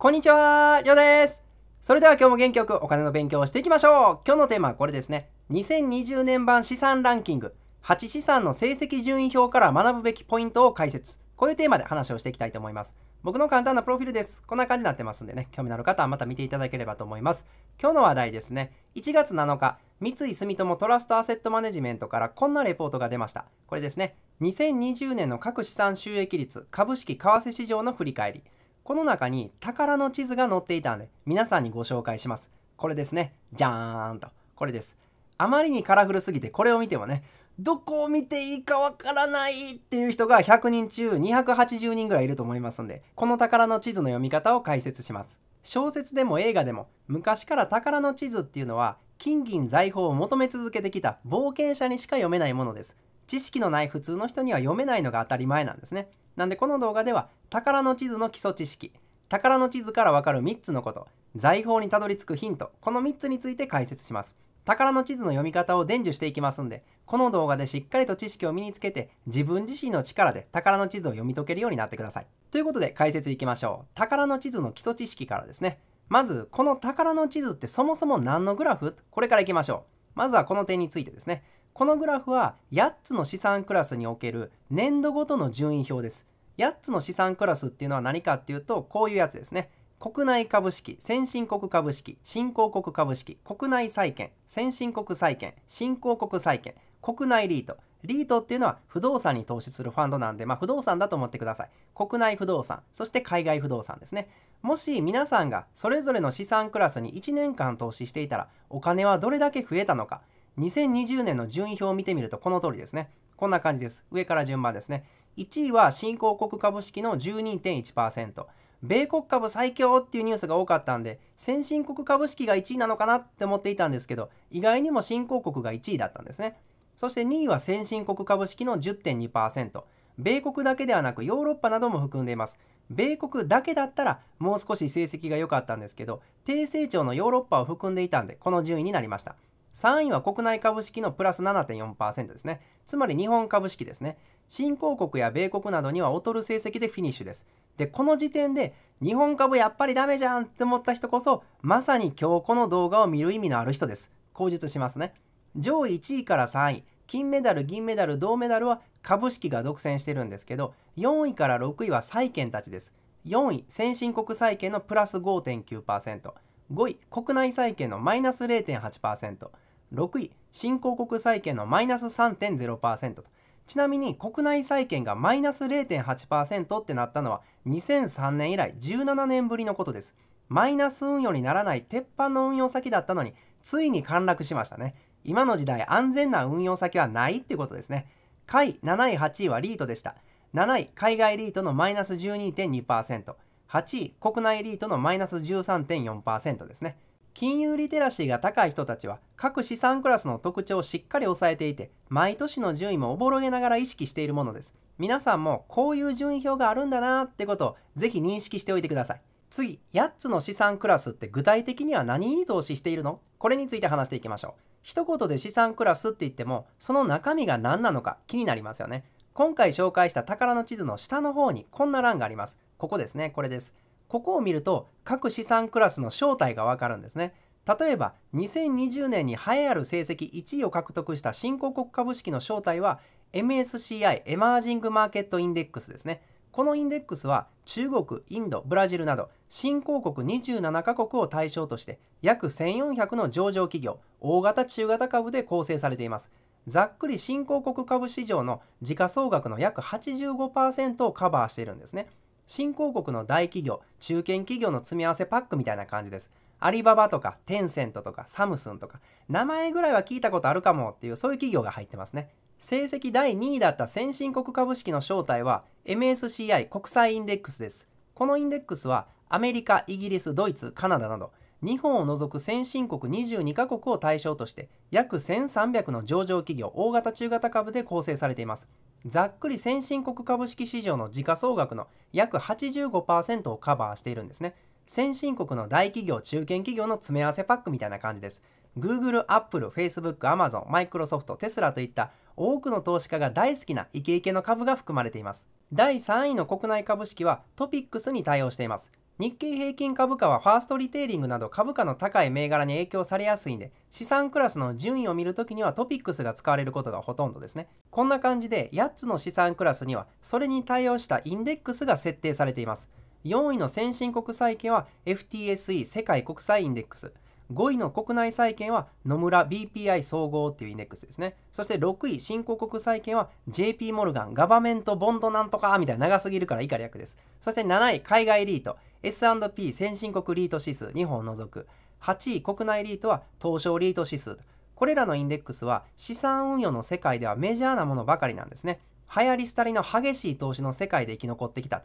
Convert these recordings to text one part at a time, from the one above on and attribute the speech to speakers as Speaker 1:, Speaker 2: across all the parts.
Speaker 1: こんにちは、りょうです。それでは今日も元気よくお金の勉強をしていきましょう。今日のテーマはこれですね。2020年版資産ランキング、8資産の成績順位表から学ぶべきポイントを解説。こういうテーマで話をしていきたいと思います。僕の簡単なプロフィールです。こんな感じになってますんでね、興味のある方はまた見ていただければと思います。今日の話題ですね。1月7日、三井住友トラストアセットマネジメントからこんなレポートが出ました。これですね。2020年の各資産収益率、株式為替市場の振り返り。この中に宝の地図が載っていたんで、皆さんにご紹介します。これですね。じゃーんと。これです。あまりにカラフルすぎて、これを見てもね、どこを見ていいかわからないっていう人が100人中280人ぐらいいると思いますんで、この宝の地図の読み方を解説します。小説でも映画でも昔から宝の地図っていうのは金銀財宝を求め続けてきた冒険者にしか読めないものです知識のない普通の人には読めないのが当たり前なんですね。なんでこの動画では宝の地図の基礎知識、宝の地図からわかる3つのこと、財宝にたどり着くヒント、この3つについて解説します。宝の地図の読み方を伝授していきますんで、この動画でしっかりと知識を身につけて、自分自身の力で宝の地図を読み解けるようになってください。ということで解説いきましょう。宝の地図の基礎知識からですね。まず、この宝の地図ってそもそも何のグラフこれからいきましょう。まずはこの点についてですね。このグラフは8つの資産クラスにおける年度ごとの順位表です。8つの資産クラスっていうのは何かっていうとこういうやつですね。国内株式、先進国株式、新興国株式、国内債券、先進国債券、新興国債券、国内リート。リートっていうのは不動産に投資するファンドなんで、まあ、不動産だと思ってください。国内不動産、そして海外不動産ですね。もし皆さんがそれぞれの資産クラスに1年間投資していたら、お金はどれだけ増えたのか、2020年の順位表を見てみるとこの通りですね。こんな感じです。上から順番ですね。1位は新興国株式の12.1%。米国株最強っていうニュースが多かったんで、先進国株式が1位なのかなって思っていたんですけど、意外にも新興国が1位だったんですね。そして2位は先進国株式の10.2%。米国だけではなくヨーロッパなども含んでいます。米国だけだったらもう少し成績が良かったんですけど、低成長のヨーロッパを含んでいたんで、この順位になりました。3位は国内株式のプラス7.4%ですね。つまり日本株式ですね。新興国や米国などには劣る成績でフィニッシュです。で、この時点で日本株やっぱりダメじゃんって思った人こそ、まさに今日この動画を見る意味のある人です。口述しますね。上位1位から3位、金メダル、銀メダル、銅メダルは株式が独占してるんですけど、4位から6位は債券たちです。4位、先進国債券のプラス5.9%。5位、国内債券のマイナス0.8%。6位新興国債券のマイナス3.0%とちなみに国内債券がマイナス0.8%ってなったのは2003年以来17年ぶりのことですマイナス運用にならない鉄板の運用先だったのについに陥落しましたね今の時代安全な運用先はないってことですね下位7位8位はリートでした7位海外リートのマイナス 12.2%8 位国内リートのマイナス13.4%ですね金融リテラシーが高い人たちは各資産クラスの特徴をしっかり押さえていて毎年の順位もおぼろげながら意識しているものです皆さんもこういう順位表があるんだなってことをぜひ認識しておいてください次8つの資産クラスって具体的には何に投資しているのこれについて話していきましょう一言で資産クラスって言ってもその中身が何なのか気になりますよね今回紹介した宝の地図の下の方にこんな欄がありますここですねこれですここを見ると各資産クラスの正体がわかるんですね。例えば2020年に栄えある成績1位を獲得した新興国株式の正体は MSCI エマージングマーケットインデックスですね。このインデックスは中国、インド、ブラジルなど新興国27カ国を対象として約1400の上場企業、大型、中型株で構成されています。ざっくり新興国株市場の時価総額の約85%をカバーしているんですね。新興国の大企業、中堅企業の詰め合わせパックみたいな感じです。アリババとか、テンセントとか、サムスンとか、名前ぐらいは聞いたことあるかもっていう、そういう企業が入ってますね。成績第2位だった先進国株式の正体は MSCI 国際インデックスです。このインデックスはアメリカ、イギリス、ドイツ、カナダなど日本を除く先進国22カ国を対象として約1300の上場企業大型中型株で構成されていますざっくり先進国株式市場の時価総額の約85%をカバーしているんですね先進国の大企業中堅企業の詰め合わせパックみたいな感じです Google、Apple、Facebook、Amazon、Microsoft、Tesla といった多くの投資家が大好きなイケイケの株が含まれています第3位の国内株式はトピックスに対応しています日経平均株価はファーストリテイリングなど株価の高い銘柄に影響されやすいんで資産クラスの順位を見るときにはトピックスが使われることがほとんどですねこんな感じで8つの資産クラスにはそれに対応したインデックスが設定されています4位の先進国債券は FTSE 世界国際インデックス5位の国内債券は野村 BPI 総合っていうインデックスですね。そして6位、新興国債券は JP モルガン、ガバメントボンドなんとかみたいな長すぎるから以下略です。そして7位、海外リート、S&P 先進国リート指数2本を除く。8位、国内リートは東証リート指数。これらのインデックスは資産運用の世界ではメジャーなものばかりなんですね。流行り廃りの激しい投資の世界で生き残ってきた。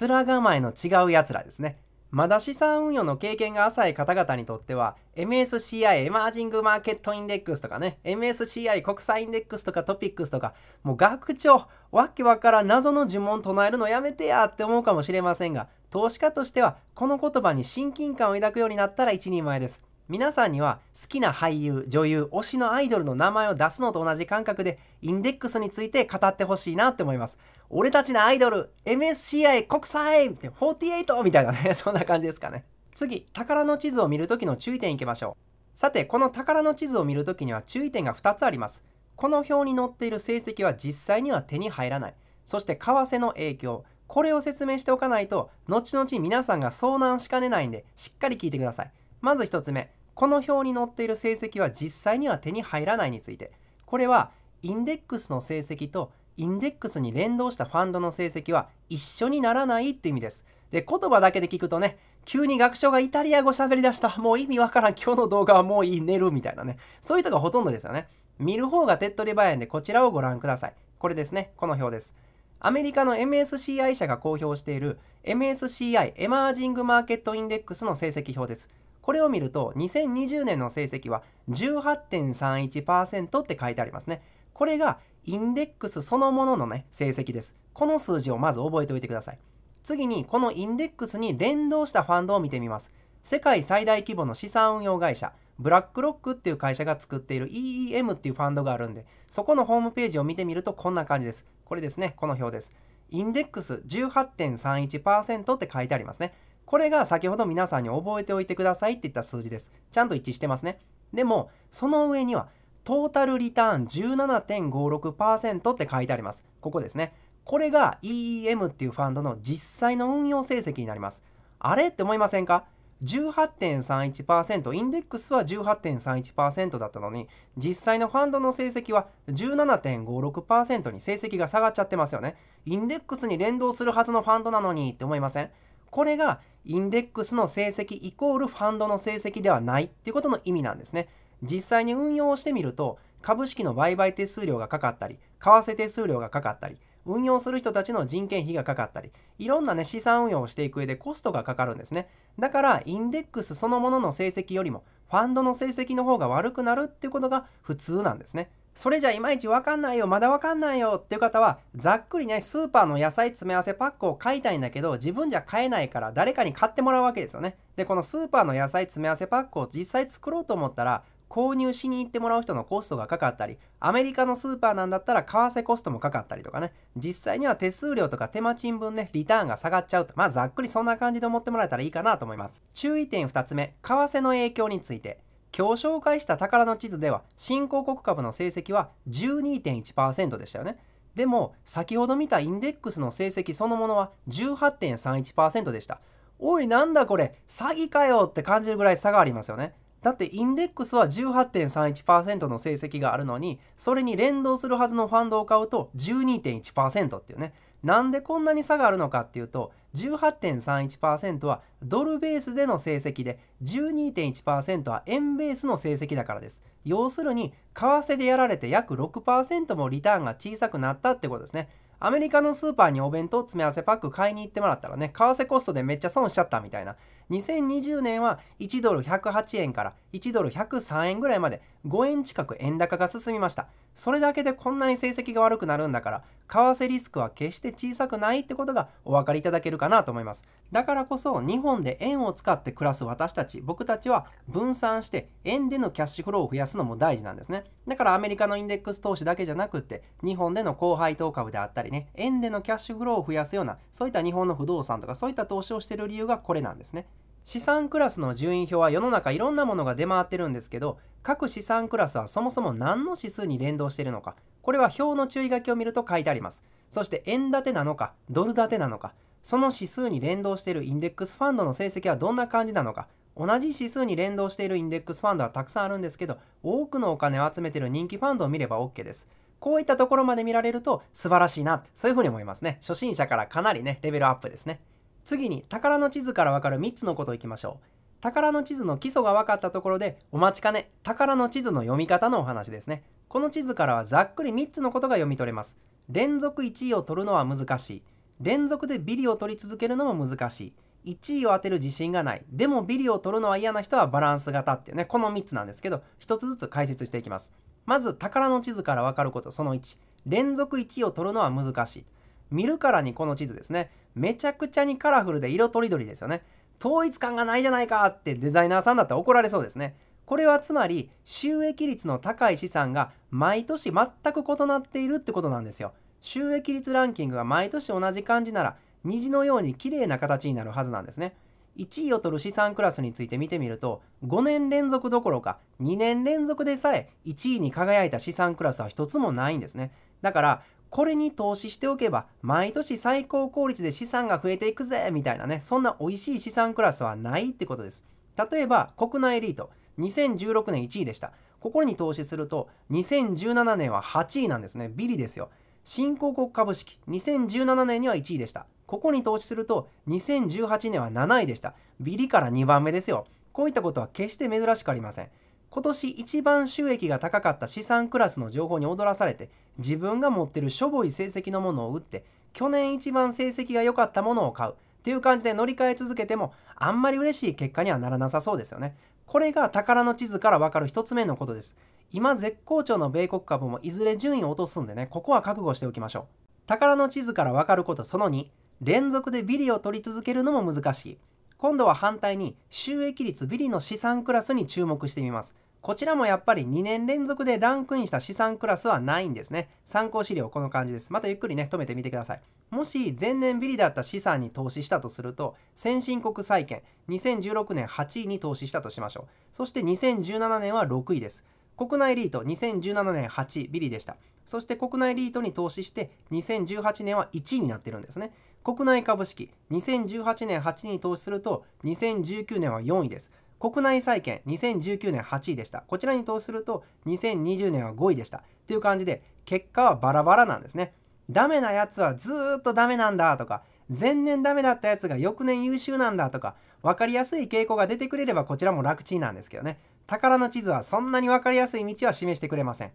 Speaker 1: 面構えの違う奴らですね。まだ資産運用の経験が浅い方々にとっては MSCI エマージングマーケットインデックスとかね MSCI 国際インデックスとかトピックスとかもう学長わけわからん謎の呪文唱えるのやめてやって思うかもしれませんが投資家としてはこの言葉に親近感を抱くようになったら一人前です皆さんには好きな俳優女優推しのアイドルの名前を出すのと同じ感覚でインデックスについて語ってほしいなって思います俺たちのアイドル MSCI 国際って48みたいなねそんな感じですかね次宝の地図を見る時の注意点いきましょうさてこの宝の地図を見る時には注意点が2つありますこの表に載っている成績は実際には手に入らないそして為替の影響これを説明しておかないと後々皆さんが遭難しかねないんでしっかり聞いてくださいまず1つ目この表に載っている成績は実際には手に入らないについてこれはインデックスの成績とインデックスに連動したファンドの成績は一緒にならないって意味です。で、言葉だけで聞くとね、急に学長がイタリア語喋りだした、もう意味わからん、今日の動画はもういい、寝るみたいなね。そういう人がほとんどですよね。見る方が手っ取り早いんで、こちらをご覧ください。これですね、この表です。アメリカの MSCI 社が公表している MSCI エマージングマーケットインデックスの成績表です。これを見ると2020年の成績は18.31%って書いてありますねこれがインデックスそのもののね成績ですこの数字をまず覚えておいてください次にこのインデックスに連動したファンドを見てみます世界最大規模の資産運用会社ブラックロックっていう会社が作っている EEM っていうファンドがあるんでそこのホームページを見てみるとこんな感じですこれですねこの表ですインデックス18.31%って書いてありますねこれが先ほど皆さんに覚えておいてくださいって言った数字です。ちゃんと一致してますね。でも、その上には、トータルリターン17.56%って書いてあります。ここですね。これが EEM っていうファンドの実際の運用成績になります。あれって思いませんか18.31%インデックスは18.31%だったのに実際のファンドの成績は17.56%に成績が下がっちゃってますよねインデックスに連動するはずのファンドなのにって思いませんこれがインデックスの成績イコールファンドの成績ではないっていうことの意味なんですね。実際に運用をしてみると株式の売買手数料がかかったり為替手数料がかかったり運用する人たちの人件費がかかったりいろんなね資産運用をしていく上でコストがかかるんですねだからインデックスそのものの成績よりもファンドの成績の方が悪くなるっていうことが普通なんですねそれじゃいまいちわかんないよ、まだわかんないよっていう方は、ざっくりね、スーパーの野菜詰め合わせパックを買いたいんだけど、自分じゃ買えないから誰かに買ってもらうわけですよね。で、このスーパーの野菜詰め合わせパックを実際作ろうと思ったら、購入しに行ってもらう人のコストがかかったり、アメリカのスーパーなんだったら為替コストもかかったりとかね、実際には手数料とか手間賃分ね、リターンが下がっちゃうと、まあざっくりそんな感じで思ってもらえたらいいかなと思います。注意点2つ目、為替の影響について。今日紹介した宝の地図では新興国株の成績は12.1%でしたよね。でも先ほど見たインデックスの成績そのものは18.31%でした。おいなんだこれ詐欺かよって感じるぐらい差がありますよね。だってインデックスは18.31%の成績があるのにそれに連動するはずのファンドを買うと12.1%っていうねなんでこんなに差があるのかっていうと18.31%はドルベースでの成績で12.1%は円ベースの成績だからです要するに為替でやられて約6%もリターンが小さくなったってことですねアメリカのスーパーにお弁当詰め合わせパック買いに行ってもらったらね為替コストでめっちゃ損しちゃったみたいな2020年は1ドル108円から1ドル103円ぐらいまで5円近く円高が進みましたそれだけでこんなに成績が悪くなるんだから為替リスクは決して小さくないってことがお分かりいただけるかなと思いますだからこそ日本で円を使って暮らす私たち僕たちは分散して円でのキャッシュフローを増やすのも大事なんですねだからアメリカのインデックス投資だけじゃなくって日本での高配当株であったりね円でのキャッシュフローを増やすようなそういった日本の不動産とかそういった投資をしてる理由がこれなんですね資産クラスの順位表は世の中いろんなものが出回ってるんですけど各資産クラスはそもそも何の指数に連動しているのかこれは表の注意書きを見ると書いてありますそして円建てなのかドル建てなのかその指数に連動しているインデックスファンドの成績はどんな感じなのか同じ指数に連動しているインデックスファンドはたくさんあるんですけど多くのお金を集めてる人気ファンドを見れば OK ですこういったところまで見られると素晴らしいなってそういうふうに思いますね初心者からかなりねレベルアップですね次に宝の地図からわかる3つのこといきましょう。宝の地図の基礎が分かったところでお待ちかね宝の地図の読み方のお話ですねこの地図からはざっくり3つのことが読み取れます連続1位を取るのは難しい連続でビリを取り続けるのも難しい1位を当てる自信がないでもビリを取るのは嫌な人はバランス型っていうねこの3つなんですけど1つずつ解説していきますまず宝の地図から分かることその1連続1位を取るのは難しい見るからにこの地図ですね。めちゃくちゃにカラフルで色とりどりですよね。統一感がないじゃないかってデザイナーさんだったら怒られそうですね。これはつまり収益率の高い資産が毎年全く異なっているってことなんですよ。収益率ランキングが毎年同じ感じなら虹のように綺麗な形になるはずなんですね。1位を取る資産クラスについて見てみると5年連続どころか2年連続でさえ1位に輝いた資産クラスは1つもないんですね。だからこれに投資しておけば、毎年最高効率で資産が増えていくぜみたいなね、そんな美味しい資産クラスはないってことです。例えば、国内エリート、2016年1位でした。ここに投資すると、2017年は8位なんですね。ビリですよ。新興国株式、2017年には1位でした。ここに投資すると、2018年は7位でした。ビリから2番目ですよ。こういったことは決して珍しくありません。今年一番収益が高かった資産クラスの情報に踊らされて自分が持ってるしょぼい成績のものを売って去年一番成績が良かったものを買うっていう感じで乗り換え続けてもあんまり嬉しい結果にはならなさそうですよね。これが宝の地図からわかる一つ目のことです。今絶好調の米国株もいずれ順位を落とすんでね、ここは覚悟しておきましょう。宝の地図からわかることその2、連続でビリを取り続けるのも難しい。今度は反対に収益率ビリの資産クラスに注目してみます。こちらもやっぱり2年連続でランクインした資産クラスはないんですね。参考資料この感じです。またゆっくりね、止めてみてください。もし前年ビリだった資産に投資したとすると、先進国債券、2016年8位に投資したとしましょう。そして2017年は6位です。国内リート2017年8位ビリでした。そして国内リートに投資して2018年は1位になってるんですね。国内株式2018年8位に投資すると2019年は4位です国内債券2019年8位でしたこちらに投資すると2020年は5位でしたという感じで結果はバラバラなんですねダメなやつはずっとダメなんだとか前年ダメだったやつが翌年優秀なんだとか分かりやすい傾向が出てくれればこちらも楽ちんなんですけどね宝の地図はそんなに分かりやすい道は示してくれません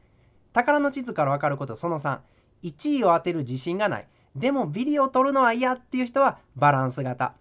Speaker 1: 宝の地図から分かることその31位を当てる自信がないでもビリを取るのは嫌っていう人はバランス型。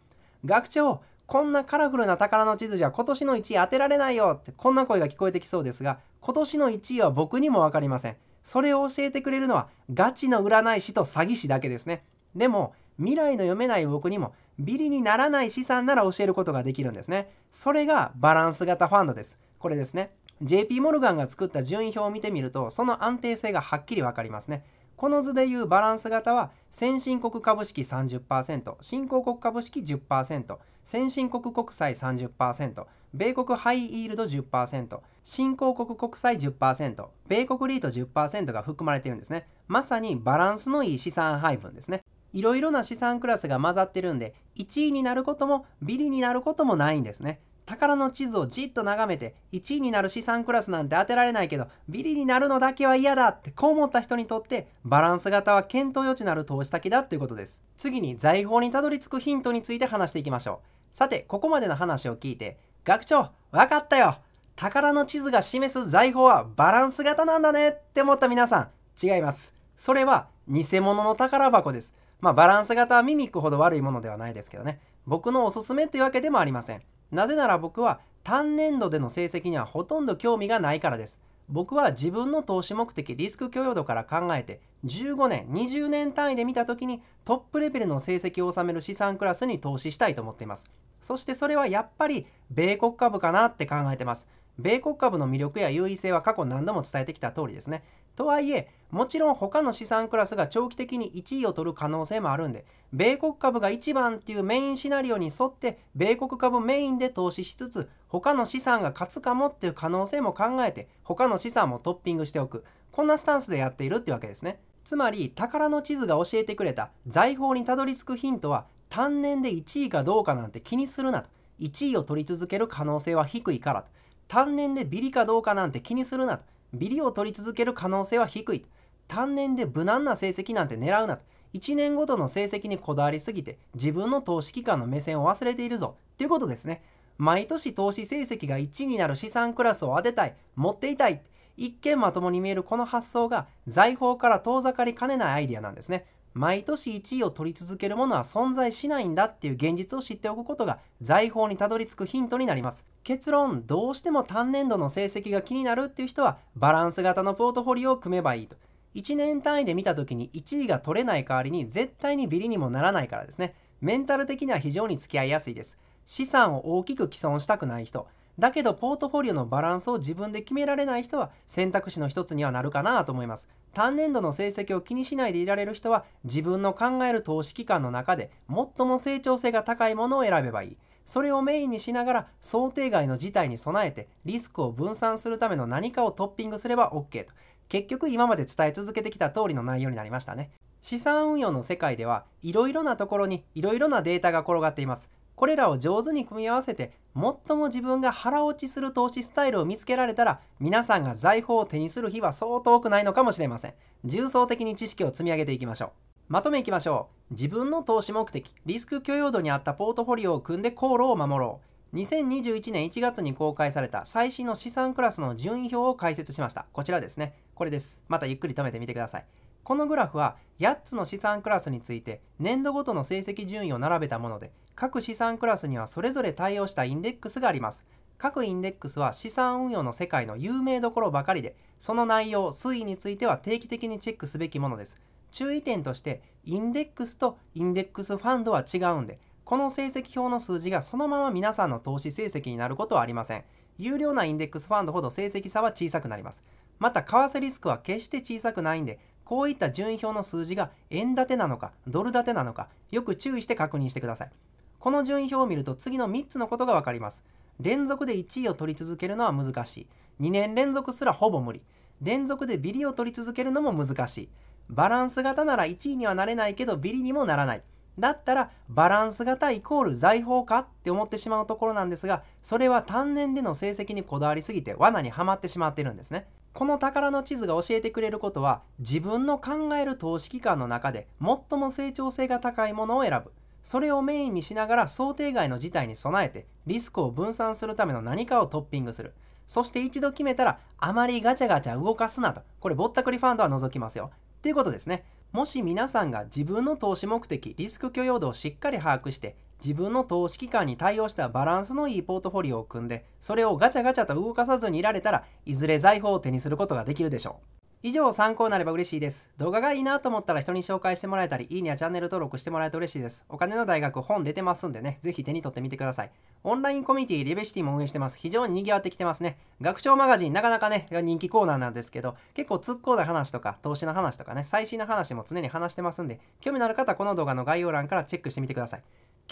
Speaker 1: 学長、こんなカラフルな宝の地図じゃ今年の1位当てられないよってこんな声が聞こえてきそうですが、今年の1位は僕にも分かりません。それを教えてくれるのはガチの占い師と詐欺師だけですね。でも、未来の読めない僕にもビリにならない資産なら教えることができるんですね。それがバランス型ファンドです。これですね。JP モルガンが作った順位表を見てみると、その安定性がはっきり分かりますね。この図でいうバランス型は先進国株式30%新興国株式10%先進国国債30%米国ハイイールド10%新興国国債10%米国リート10%が含まれているんですねまさにバランスのいい資産配分ですねいろいろな資産クラスが混ざってるんで1位になることもビリになることもないんですね宝の地図をじっと眺めて、1位になる資産クラスなんて当てられないけど、ビリになるのだけは嫌だってこう思った人にとって、バランス型は検討余地なる投資先だっていうことです。次に財宝にたどり着くヒントについて話していきましょう。さて、ここまでの話を聞いて、学長、わかったよ宝の地図が示す財宝はバランス型なんだねって思った皆さん、違います。それは偽物の宝箱です。まあ、バランス型はミミックほど悪いものではないですけどね。僕のおすすめというわけでもありません。なぜなら僕は単年度での成績にはほとんど興味がないからです。僕は自分の投資目的リスク許容度から考えて15年20年単位で見た時にトップレベルの成績を収める資産クラスに投資したいと思っていますそしてそれはやっぱり米国株かなって考えてます米国株の魅力や優位性は過去何度も伝えてきた通りですね。とはいえ、もちろん他の資産クラスが長期的に1位を取る可能性もあるんで、米国株が1番っていうメインシナリオに沿って、米国株メインで投資しつつ、他の資産が勝つかもっていう可能性も考えて、他の資産もトッピングしておく。こんなスタンスでやっているってわけですね。つまり、宝の地図が教えてくれた財宝にたどり着くヒントは、単年で1位かどうかなんて気にするなと。1位を取り続ける可能性は低いからと。単年でビリかどうかなんて気にするなと。ビリを取り続ける可能性は低いと。単年で無難な成績なんて狙うなと。1年ごとの成績にこだわりすぎて自分の投資期間の目線を忘れているぞということですね。毎年投資成績が1になる資産クラスを当てたい、持っていたい、一見まともに見えるこの発想が財宝から遠ざかりかねないアイデアなんですね。毎年1位を取り続けるものは存在しないんだっていう現実を知っておくことが財宝にたどり着くヒントになります結論どうしても単年度の成績が気になるっていう人はバランス型のポートフォリオを組めばいいと1年単位で見た時に1位が取れない代わりに絶対にビリにもならないからですねメンタル的には非常に付き合いやすいです資産を大きく毀損したくない人だけどポートフォリオのバランスを自分で決められない人は選択肢の一つにはなるかなと思います。単年度の成績を気にしないでいられる人は自分の考える投資期間の中で最も成長性が高いものを選べばいい。それをメインにしながら想定外の事態に備えてリスクを分散するための何かをトッピングすれば OK と。結局今まで伝え続けてきた通りの内容になりましたね。資産運用の世界ではいろいろなところにいろいろなデータが転がっています。これらを上手に組み合わせて最も自分が腹落ちする投資スタイルを見つけられたら皆さんが財宝を手にする日はそう遠くないのかもしれません重層的に知識を積み上げていきましょうまとめいきましょう自分の投資目的リスク許容度に合ったポートフォリオを組んで航路を守ろう2021年1月に公開された最新の資産クラスの順位表を解説しましたこちらですねこれですまたゆっくり止めてみてくださいこのグラフは8つの資産クラスについて年度ごとの成績順位を並べたもので各資産クラスにはそれぞれ対応したインデックスがあります。各インデックスは資産運用の世界の有名どころばかりで、その内容、推移については定期的にチェックすべきものです。注意点として、インデックスとインデックスファンドは違うんで、この成績表の数字がそのまま皆さんの投資成績になることはありません。有料なインデックスファンドほど成績差は小さくなります。また、為替リスクは決して小さくないんで、こういった順位表の数字が円建てなのか、ドル建てなのか、よく注意して確認してください。この順位表を見ると次の3つのことが分かります。連続で1位を取り続けるのは難しい。2年連続すらほぼ無理。連続でビリを取り続けるのも難しい。バランス型なら1位にはなれないけどビリにもならない。だったらバランス型イコール財宝かって思ってしまうところなんですが、それは単年での成績にこだわりすぎて罠にはまってしまってるんですね。この宝の地図が教えてくれることは自分の考える投資期間の中で最も成長性が高いものを選ぶそれをメインにしながら想定外の事態に備えてリスクを分散するための何かをトッピングする。そして一度決めたらあまりガチャガチャ動かすなと。これぼったくりファンドは除きますよ。っていうことですね。もし皆さんが自分の投資目的、リスク許容度をしっかり把握して自分の投資期間に対応したバランスのいいポートフォリオを組んでそれをガチャガチャと動かさずにいられたらいずれ財宝を手にすることができるでしょう。以上参考になれば嬉しいです。動画がいいなと思ったら人に紹介してもらえたり、いいねやチャンネル登録してもらえると嬉しいです。お金の大学本出てますんでね、ぜひ手に取ってみてください。オンラインコミュニティ、リベシティも運営してます。非常に賑わってきてますね。学長マガジン、なかなかね、人気コーナーなんですけど、結構突っ込んだ話とか、投資の話とかね、最新の話も常に話してますんで、興味のある方はこの動画の概要欄からチェックしてみてください。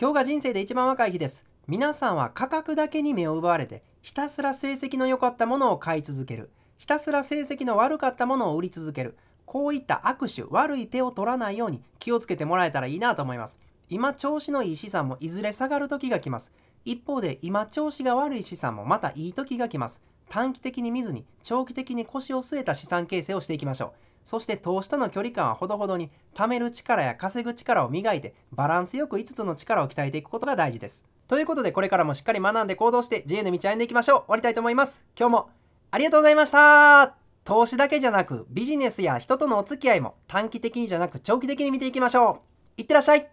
Speaker 1: 今日が人生で一番若い日です。皆さんは価格だけに目を奪われて、ひたすら成績の良かったものを買い続ける。ひたすら成績の悪かったものを売り続けるこういった悪手悪い手を取らないように気をつけてもらえたらいいなと思います今調子のいい資産もいずれ下がる時が来ます一方で今調子が悪い資産もまたいい時が来ます短期的に見ずに長期的に腰を据えた資産形成をしていきましょうそして投資との距離感はほどほどに貯める力や稼ぐ力を磨いてバランスよく5つの力を鍛えていくことが大事ですということでこれからもしっかり学んで行動して自由の道を歩んでいきましょう終わりたいと思います今日もありがとうございました投資だけじゃなくビジネスや人とのお付き合いも短期的にじゃなく長期的に見ていきましょういってらっしゃい